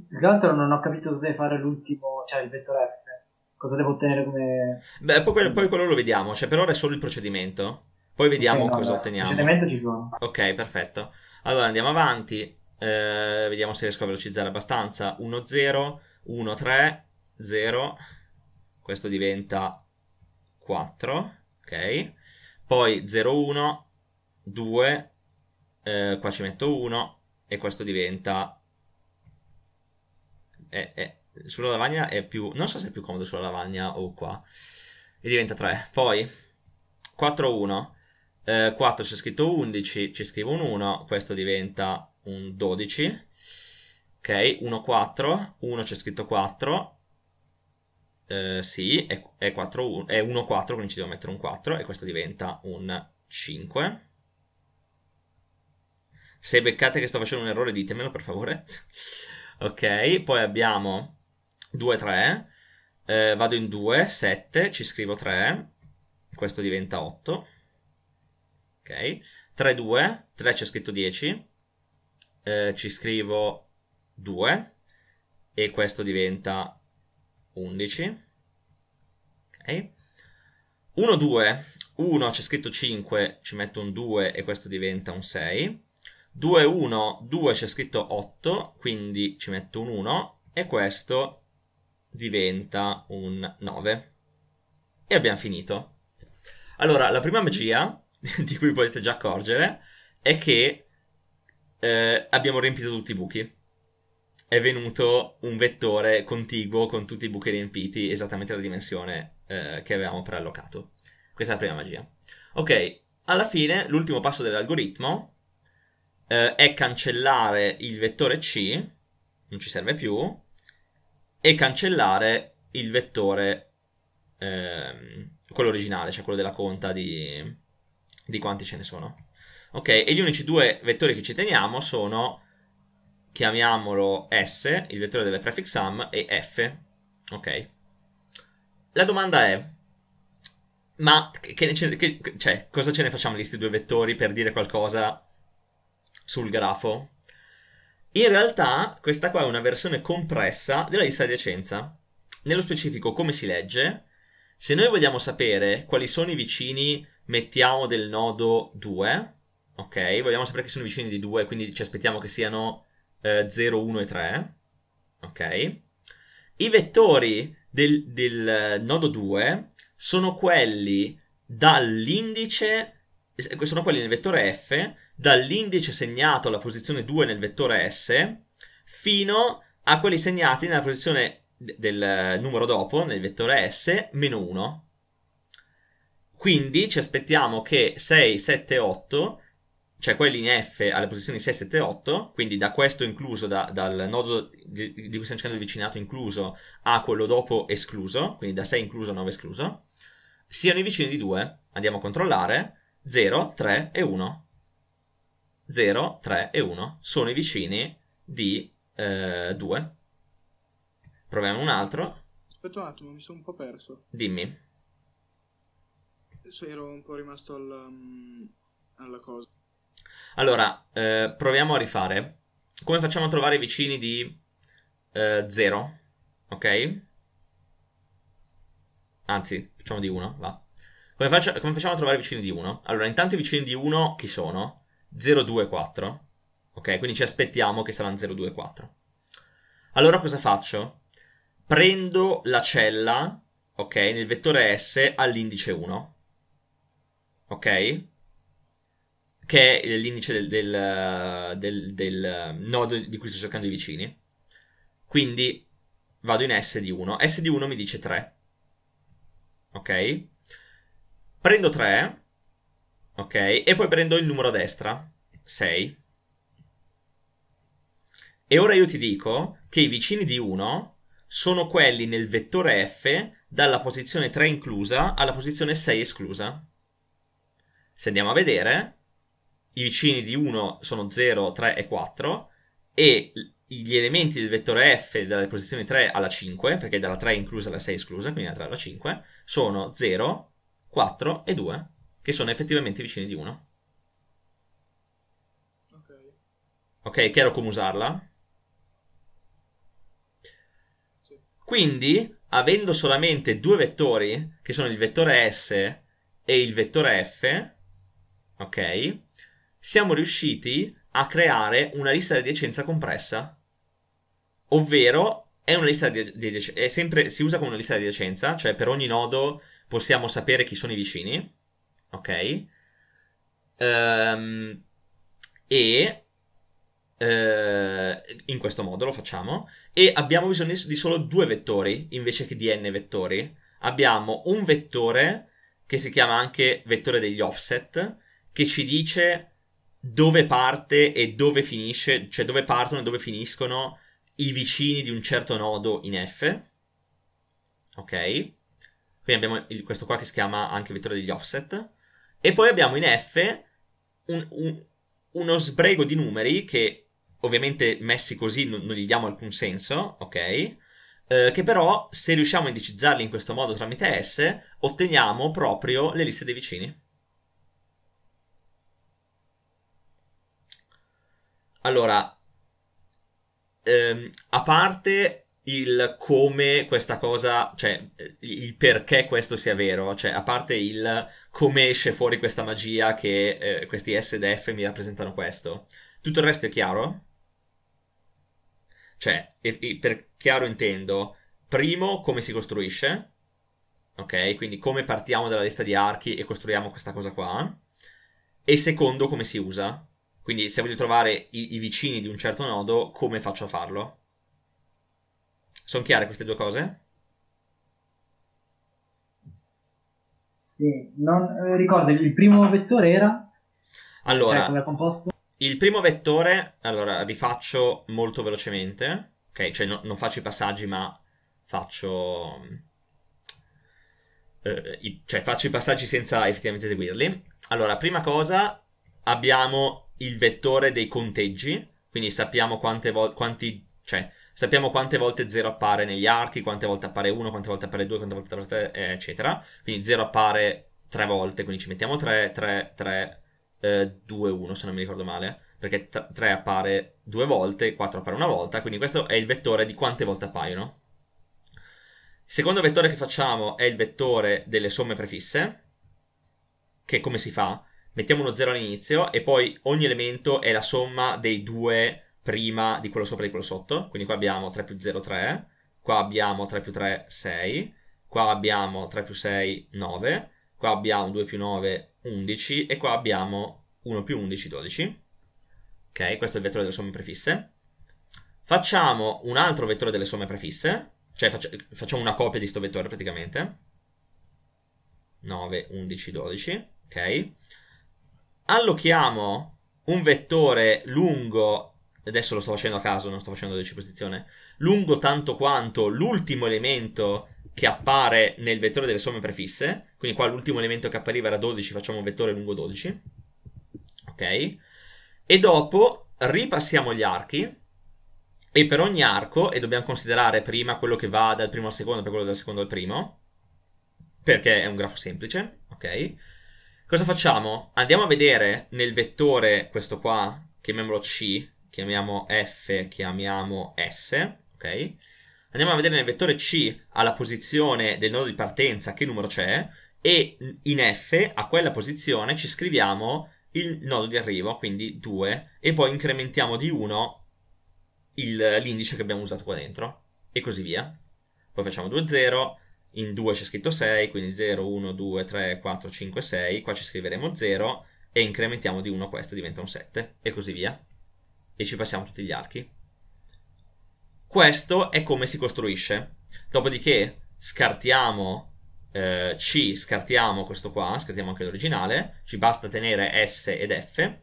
Più che non ho capito cosa devi fare l'ultimo, cioè il vettore F. Cosa devo ottenere come... Beh, poi, poi quello lo vediamo, cioè per ora è solo il procedimento. Poi vediamo okay, no, cosa beh, otteniamo. Procedimento ci sono. Ok, perfetto. Allora andiamo avanti, eh, vediamo se riesco a velocizzare abbastanza. 1-0, 1-3, 0. Questo diventa 4, ok? Poi 0, 1, 2, eh, qua ci metto 1 e questo diventa... È, eh, è, eh, sulla lavagna è più... non so se è più comodo sulla lavagna o qua. E diventa 3. Poi 4, 1, eh, 4 c'è scritto 11, ci scrivo un 1, questo diventa un 12. Ok, 1, 4, 1 c'è scritto 4, eh, sì, è, è, 4, è 1-4, quindi ci devo mettere un 4 e questo diventa un 5. Se beccate che sto facendo un errore ditemelo per favore. ok, poi abbiamo 2-3, eh, vado in 2, 7, ci scrivo 3, questo diventa 8. Ok, 3-2, 3 c'è scritto 10, eh, ci scrivo 2 e questo diventa 11. Ok. 1, 2, 1 c'è scritto 5, ci metto un 2 e questo diventa un 6. 2, 1, 2 c'è scritto 8, quindi ci metto un 1 e questo diventa un 9. E abbiamo finito. Allora, la prima magia, di cui potete già accorgere, è che eh, abbiamo riempito tutti i buchi è venuto un vettore contiguo con tutti i buchi riempiti, esattamente la dimensione eh, che avevamo preallocato. Questa è la prima magia. Ok, alla fine l'ultimo passo dell'algoritmo eh, è cancellare il vettore C, non ci serve più, e cancellare il vettore, eh, quello originale, cioè quello della conta di, di quanti ce ne sono. Ok, e gli unici due vettori che ci teniamo sono chiamiamolo S, il vettore delle prefix sum, e F. Ok? La domanda è, ma che, che, cioè, cosa ce ne facciamo di questi due vettori per dire qualcosa sul grafo? In realtà questa qua è una versione compressa della lista di adiacenza. Nello specifico come si legge? Se noi vogliamo sapere quali sono i vicini, mettiamo del nodo 2, ok? Vogliamo sapere che sono vicini di 2, quindi ci aspettiamo che siano eh, 0, 1 e 3, ok? I vettori del, del eh, nodo 2 sono quelli dall'indice sono quelli nel vettore F, dall'indice segnato alla posizione 2 nel vettore S, fino a quelli segnati nella posizione del eh, numero dopo, nel vettore S, meno 1. Quindi ci aspettiamo che 6, 7, 8 cioè quelli in F alle posizioni 6, 7, 8, quindi da questo incluso, da, dal nodo di, di, cui stiamo cercando di vicinato incluso a quello dopo escluso, quindi da 6 incluso a 9 escluso, siano i vicini di 2. Andiamo a controllare, 0, 3 e 1. 0, 3 e 1 sono i vicini di eh, 2. Proviamo un altro. Aspetta un attimo, mi sono un po' perso. Dimmi. Adesso ero un po' rimasto al, um, alla cosa. Allora, eh, proviamo a rifare. Come facciamo a trovare i vicini di 0? Eh, ok? Anzi, facciamo di 1, va. Come, faccio, come, facciamo a trovare i vicini di 1? Allora, intanto i vicini di 1 chi sono? 0, 2, 4. Ok, quindi ci aspettiamo che saranno 0, 2, 4. Allora cosa faccio? Prendo la cella, ok, nel vettore S all'indice 1. Ok? che è l'indice del, del, del, del nodo di cui sto cercando i vicini. Quindi vado in S di 1. S di 1 mi dice 3. Ok? Prendo 3. Ok? E poi prendo il numero a destra. 6. E ora io ti dico che i vicini di 1 sono quelli nel vettore F dalla posizione 3 inclusa alla posizione 6 esclusa. Se andiamo a vedere, i vicini di 1 sono 0, 3 e 4 e gli elementi del vettore f dalle posizioni 3 alla 5, perché dalla 3 è inclusa alla 6 è esclusa, quindi dalla 3 alla 5, sono 0, 4 e 2, che sono effettivamente vicini di 1. Ok, okay chiaro come usarla? Sì. Quindi, avendo solamente due vettori, che sono il vettore S e il vettore F, ok? siamo riusciti a creare una lista di adiacenza compressa, ovvero è una lista di adiacenza, sempre, si usa come una lista di adiacenza, cioè per ogni nodo possiamo sapere chi sono i vicini, ok? Um, e uh, in questo modo lo facciamo e abbiamo bisogno di solo due vettori invece che di n vettori. Abbiamo un vettore che si chiama anche vettore degli offset che ci dice dove parte e dove finisce, cioè dove partono e dove finiscono i vicini di un certo nodo in F. Ok? Quindi abbiamo il, questo qua che si chiama anche vettore degli offset. E poi abbiamo in F un, un, uno sbrego di numeri che ovviamente messi così non, non gli diamo alcun senso, ok? Eh, che però se riusciamo a indicizzarli in questo modo tramite S otteniamo proprio le liste dei vicini. Allora, ehm, a parte il come questa cosa, cioè il perché questo sia vero, cioè a parte il come esce fuori questa magia che eh, questi S ed F mi rappresentano questo, tutto il resto è chiaro? Cioè, e, e per chiaro intendo, primo come si costruisce, ok? Quindi come partiamo dalla lista di archi e costruiamo questa cosa qua, e secondo come si usa, quindi se voglio trovare i, i vicini di un certo nodo, come faccio a farlo? Sono chiare queste due cose? Sì, non eh, ricordo, il primo vettore era? Allora, cioè, come composto? il primo vettore, allora rifaccio molto velocemente, ok? Cioè no, non faccio i passaggi ma faccio... Eh, i, cioè faccio i passaggi senza effettivamente eseguirli. Allora, prima cosa abbiamo il vettore dei conteggi, quindi sappiamo quante volte, quanti, cioè, sappiamo quante volte 0 appare negli archi, quante volte appare 1, quante volte appare 2, quante volte appare 3, eh, eccetera. Quindi 0 appare 3 volte, quindi ci mettiamo 3, 3, 3, eh, 2, 1 se non mi ricordo male, perché 3 appare 2 volte, 4 appare una volta, quindi questo è il vettore di quante volte appaiono. Il secondo vettore che facciamo è il vettore delle somme prefisse, che come si fa? mettiamo uno 0 all'inizio e poi ogni elemento è la somma dei due prima di quello sopra e di quello sotto, quindi qua abbiamo 3 più 0 3, qua abbiamo 3 più 3 6, qua abbiamo 3 più 6 9, qua abbiamo 2 più 9 11 e qua abbiamo 1 più 11 12. Ok, questo è il vettore delle somme prefisse. Facciamo un altro vettore delle somme prefisse, cioè facciamo una copia di questo vettore praticamente. 9, 11, 12, ok? allochiamo un vettore lungo, adesso lo sto facendo a caso, non sto facendo deciposizione, lungo tanto quanto l'ultimo elemento che appare nel vettore delle somme prefisse, quindi qua l'ultimo elemento che appariva era 12, facciamo un vettore lungo 12, ok? E dopo ripassiamo gli archi, e per ogni arco, e dobbiamo considerare prima quello che va dal primo al secondo per quello dal secondo al primo, perché è un grafo semplice, ok? Cosa facciamo? Andiamo a vedere nel vettore questo qua, chiamiamolo C, chiamiamo F, chiamiamo S, ok? Andiamo a vedere nel vettore C alla posizione del nodo di partenza che numero c'è e in F a quella posizione ci scriviamo il nodo di arrivo, quindi 2, e poi incrementiamo di 1 l'indice che abbiamo usato qua dentro e così via. Poi facciamo 2, 0, in 2 c'è scritto 6, quindi 0, 1, 2, 3, 4, 5, 6, qua ci scriveremo 0 e incrementiamo di 1 questo diventa un 7 e così via e ci passiamo tutti gli archi. Questo è come si costruisce. Dopodiché scartiamo eh, C, scartiamo questo qua, scartiamo anche l'originale, ci basta tenere S ed F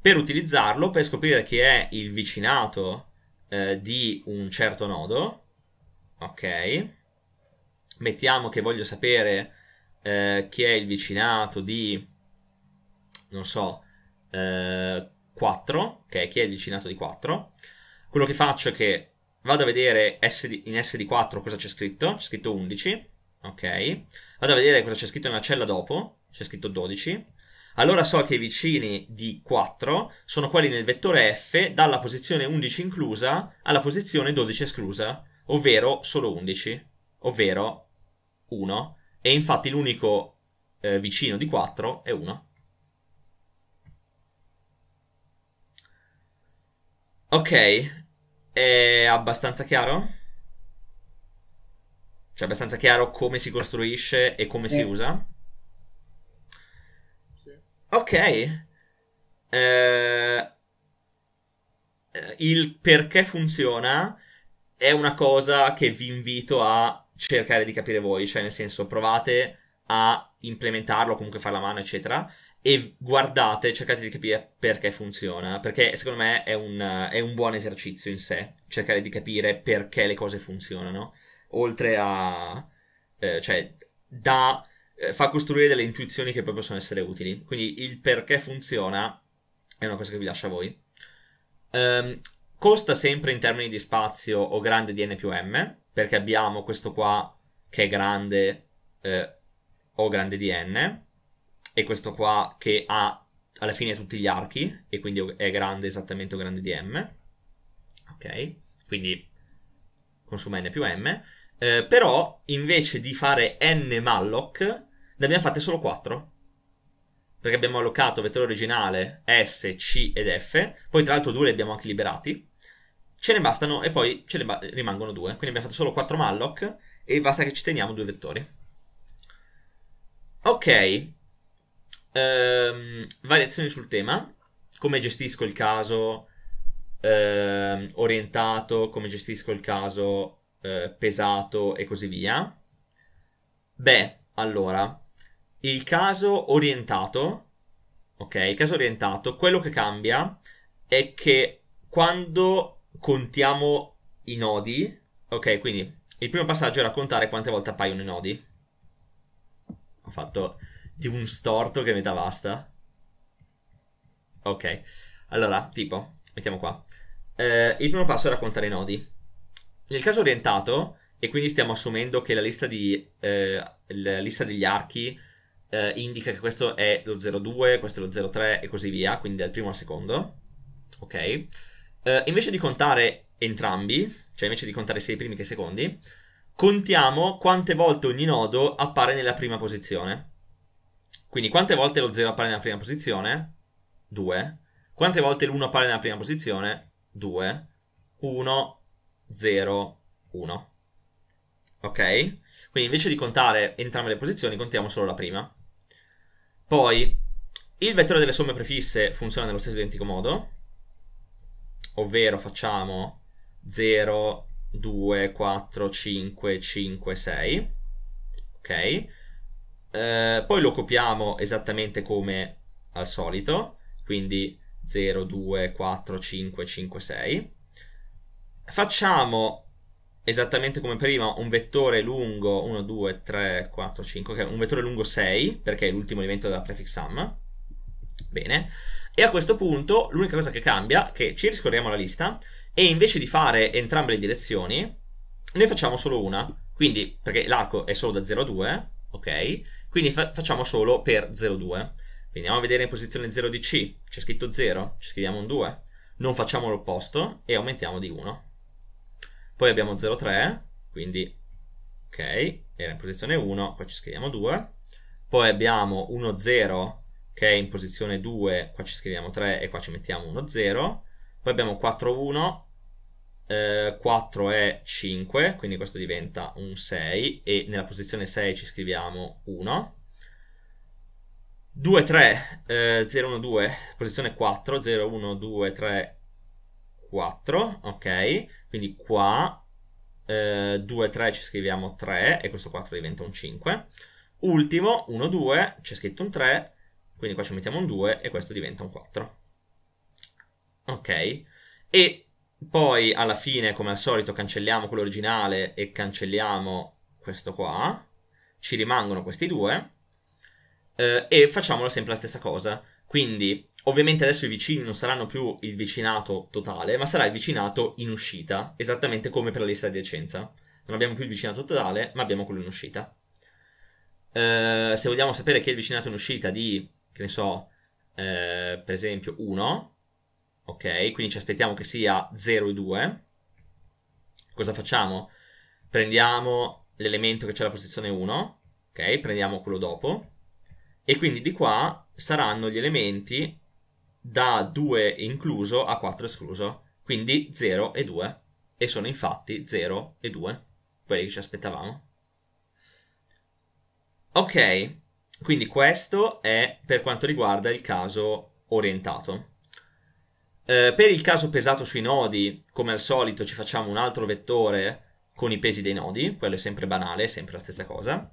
per utilizzarlo per scoprire chi è il vicinato eh, di un certo nodo. Ok mettiamo che voglio sapere eh, chi è il vicinato di, non so, eh, 4, ok, chi è il vicinato di 4, quello che faccio è che vado a vedere SD, in SD4 cosa c'è scritto, c'è scritto 11, ok, vado a vedere cosa c'è scritto nella cella dopo, c'è scritto 12, allora so che i vicini di 4 sono quelli nel vettore F dalla posizione 11 inclusa alla posizione 12 esclusa, ovvero solo 11 ovvero 1, e infatti l'unico eh, vicino di 4 è 1. Ok, è abbastanza chiaro? Cioè, è abbastanza chiaro come si costruisce e come sì. si usa? Sì. Ok. Eh, eh, il perché funziona è una cosa che vi invito a cercare di capire voi, cioè nel senso provate a implementarlo, comunque fare la mano, eccetera, e guardate, cercate di capire perché funziona, perché secondo me è un, è un buon esercizio in sé, cercare di capire perché le cose funzionano, oltre a... Eh, cioè, da, eh, fa costruire delle intuizioni che poi possono essere utili, quindi il perché funziona è una cosa che vi lascio a voi. Um, costa sempre in termini di spazio o grande di n più m, perché abbiamo questo qua che è grande eh, O grande di n e questo qua che ha alla fine tutti gli archi e quindi è grande esattamente O grande di m ok? Quindi consuma n più m eh, però invece di fare n malloc ne abbiamo fatte solo 4 perché abbiamo allocato vettore originale S, C ed F poi tra l'altro due li abbiamo anche liberati ce ne bastano e poi ce ne ba- rimangono due. Quindi abbiamo fatto solo 4 Malloc e basta che ci teniamo due vettori. Ok, ehm, variazioni sul tema, come gestisco il caso ehm, orientato, come gestisco il caso eh, pesato e così via. Beh, allora, il caso orientato, ok, il caso orientato, quello che cambia è che quando contiamo i nodi. Ok, quindi il primo passaggio è raccontare quante volte appaiono i nodi. Ho fatto di un storto che metà basta. Ok, allora, tipo, mettiamo qua. Eh, il primo passo è raccontare i nodi. Nel caso orientato, e quindi stiamo assumendo che la lista, di, eh, la lista degli archi eh, indica che questo è lo 02, questo è lo 03 e così via, quindi dal primo al secondo. Ok eh, invece di contare entrambi, cioè invece di contare sia i primi che i secondi, contiamo quante volte ogni nodo appare nella prima posizione. Quindi quante volte lo 0 appare nella prima posizione? 2. Quante volte l'1 appare nella prima posizione? 2. 1, 0, 1. Ok? Quindi invece di contare entrambe le posizioni, contiamo solo la prima. Poi, il vettore delle somme prefisse funziona nello stesso identico modo ovvero facciamo 0, 2, 4, 5, 5, 6, ok? Eh, poi lo copiamo esattamente come al solito, quindi 0, 2, 4, 5, 5, 6. Facciamo esattamente come prima un vettore lungo 1, 2, 3, 4, 5, okay, un vettore lungo 6 perché è l'ultimo elemento della prefix sum. Bene. E a questo punto l'unica cosa che cambia è che ci riscorriamo la lista e invece di fare entrambe le direzioni ne facciamo solo una. Quindi, perché l'arco è solo da 0 a 2, ok? Quindi fa- facciamo solo per 0, 2. Quindi andiamo a vedere in posizione 0 di C, c'è scritto 0, ci scriviamo un 2, non facciamo l'opposto e aumentiamo di 1. Poi abbiamo 0, 3, quindi ok, era in posizione 1, poi ci scriviamo 2. Poi abbiamo 1, 0, che è in posizione 2, qua ci scriviamo 3 e qua ci mettiamo 1, 0, poi abbiamo 4, 1, eh, 4 è 5, quindi questo diventa un 6 e nella posizione 6 ci scriviamo 1, 2, 3, eh, 0, 1, 2, posizione 4, 0, 1, 2, 3, 4, ok? Quindi qua eh, 2, 3 ci scriviamo 3 e questo 4 diventa un 5. Ultimo, 1, 2, c'è scritto un 3, quindi qua ci mettiamo un 2 e questo diventa un 4. Ok. E poi alla fine, come al solito, cancelliamo quello originale e cancelliamo questo qua. Ci rimangono questi due. Eh, e facciamolo sempre la stessa cosa. Quindi, ovviamente adesso i vicini non saranno più il vicinato totale, ma sarà il vicinato in uscita, esattamente come per la lista di adjacenza. Non abbiamo più il vicinato totale, ma abbiamo quello in uscita. Eh, se vogliamo sapere che è il vicinato in uscita di che ne so, eh, per esempio 1, ok? Quindi ci aspettiamo che sia 0 e 2. Cosa facciamo? Prendiamo l'elemento che c'è alla posizione 1, ok? Prendiamo quello dopo. E quindi di qua saranno gli elementi da 2 incluso a 4 escluso. Quindi 0 e 2. E sono infatti 0 e 2, quelli che ci aspettavamo. Ok, quindi questo è per quanto riguarda il caso orientato. Eh, per il caso pesato sui nodi, come al solito, ci facciamo un altro vettore con i pesi dei nodi, quello è sempre banale, è sempre la stessa cosa.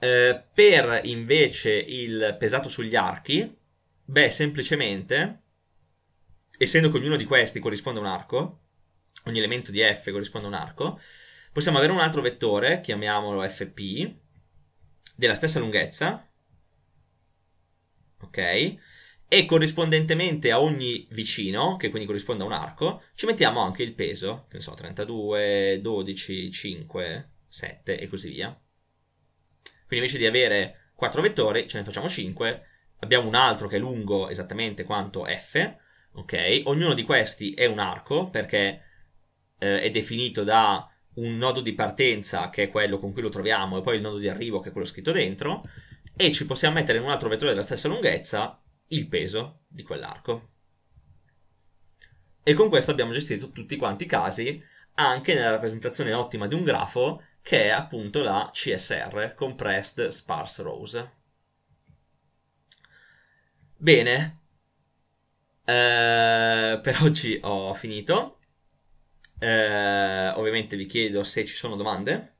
Eh, per invece il pesato sugli archi, beh, semplicemente, essendo che ognuno di questi corrisponde a un arco, ogni elemento di F corrisponde a un arco, possiamo avere un altro vettore, chiamiamolo FP, della stessa lunghezza, ok? E corrispondentemente a ogni vicino, che quindi corrisponde a un arco, ci mettiamo anche il peso, che ne so, 32, 12, 5, 7 e così via. Quindi invece di avere 4 vettori, ce ne facciamo 5, abbiamo un altro che è lungo esattamente quanto F, ok? Ognuno di questi è un arco perché eh, è definito da un nodo di partenza che è quello con cui lo troviamo e poi il nodo di arrivo che è quello scritto dentro e ci possiamo mettere in un altro vettore della stessa lunghezza il peso di quell'arco. E con questo abbiamo gestito tutti quanti i casi anche nella rappresentazione ottima di un grafo che è appunto la CSR, Compressed Sparse Rows. Bene, eh, per oggi ho finito eh, ovviamente vi chiedo se ci sono domande.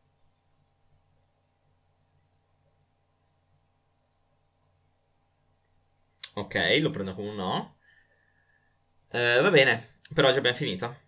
Ok, lo prendo come un no. Eh, va bene, per oggi abbiamo finito.